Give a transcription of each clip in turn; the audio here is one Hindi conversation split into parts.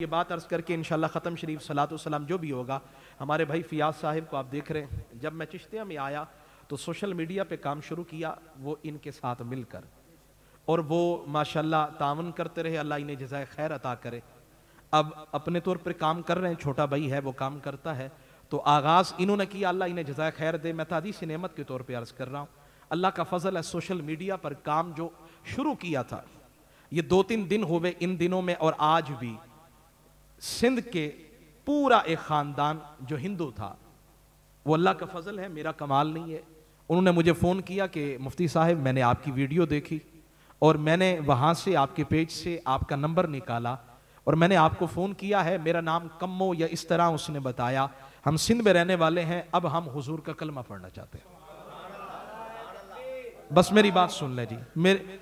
ये बात अर्ज़ करके इन ख़त्म शरीफ सलातम जो भी होगा हमारे भाई फ़ियाज़ साहिब को आप देख रहे हैं जब मैं चिश्तिया में आया तो सोशल मीडिया पे काम शुरू किया वो इनके साथ मिलकर और वो माशाल्लाह तावन करते रहे अल्लाह इन्हें जजाय खैर अता करे अब अपने तौर पर काम कर रहे हैं छोटा भाई है वो काम करता है तो आगाज़ इन्होंने किया अल्लाह इन्हें जजाय खैर दे मैं तादी तो सी नमत के तौर पर अर्ज़ कर रहा हूँ अल्लाह का फजल है सोशल मीडिया पर काम जो शुरू किया था ये दो तीन दिन हुए इन दिनों में और आज भी सिंध के पूरा एक ख़ानदान जो हिंदू था वो अल्लाह का फजल है मेरा कमाल नहीं है उन्होंने मुझे फ़ोन किया कि मुफ्ती साहब मैंने आपकी वीडियो देखी और मैंने वहां से आपके पेज से आपका नंबर निकाला और मैंने आपको फ़ोन किया है मेरा नाम कम्मो या इस तरह उसने बताया हम सिंध में रहने वाले हैं अब हम हुजूर का कलमा पढ़ना चाहते हैं बस मेरी बात सुन ले जी मेरे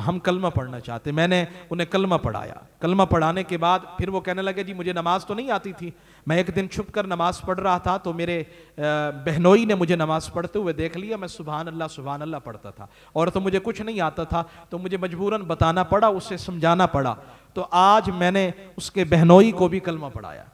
हम कलमा पढ़ना चाहते मैंने उन्हें कलमा पढ़ाया कलमा पढ़ाने के बाद फिर वो कहने लगे जी मुझे नमाज़ तो नहीं आती थी मैं एक दिन छुप कर नमाज़ पढ़ रहा था तो मेरे बहनोई ने मुझे नमाज़ पढ़ते हुए देख लिया मैं सुबहान अल्लाह सुबहान अल्लाह पढ़ता था और तो मुझे कुछ नहीं आता था तो मुझे मजबूरन बताना पड़ा उससे समझाना पड़ा तो आज मैंने उसके बहनोई को भी कलमा पढ़ाया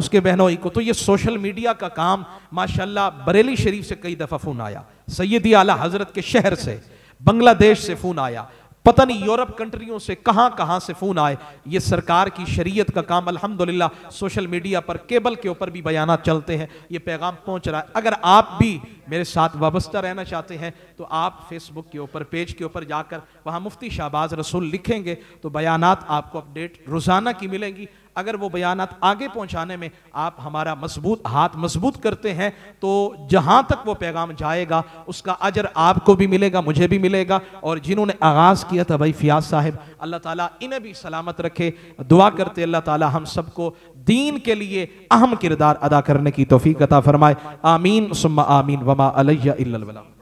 उसके बहनोई को तो ये सोशल मीडिया का काम माशाला बरेली शरीफ से कई दफ़ा फ़ोन आया सैदी आला हज़रत के शहर से बांग्लादेश से फोन आया पता नहीं यूरोप कंट्रियों से कहां कहां से फोन आए ये सरकार की शरीयत का काम अल्हम्दुलिल्लाह सोशल मीडिया पर केबल के ऊपर भी बयान चलते हैं ये पैगाम पहुंच रहा है अगर आप भी मेरे साथ वाबस्ता रहना चाहते हैं तो आप फेसबुक के ऊपर पेज के ऊपर जाकर वहाँ मुफ्ती शाहबाज रसूल लिखेंगे तो बयानात आपको अपडेट रोज़ाना की मिलेंगी अगर वो बयानात आगे पहुँचाने में आप हमारा मजबूत हाथ मजबूत करते हैं तो जहाँ तक वो पैगाम जाएगा उसका अजर आपको भी मिलेगा मुझे भी मिलेगा और जिन्होंने आगाज़ किया था भाई फ़ियाज़ साहब अल्लाह ताला इन्हें भी सलामत रखे दुआ करते अल्लाह ताला हम सबको दीन के लिए अहम किरदार अदा करने की तोफ़ी कता फ़रमाए आमीन सुम्मा आमीन وما علي إلا البلاغ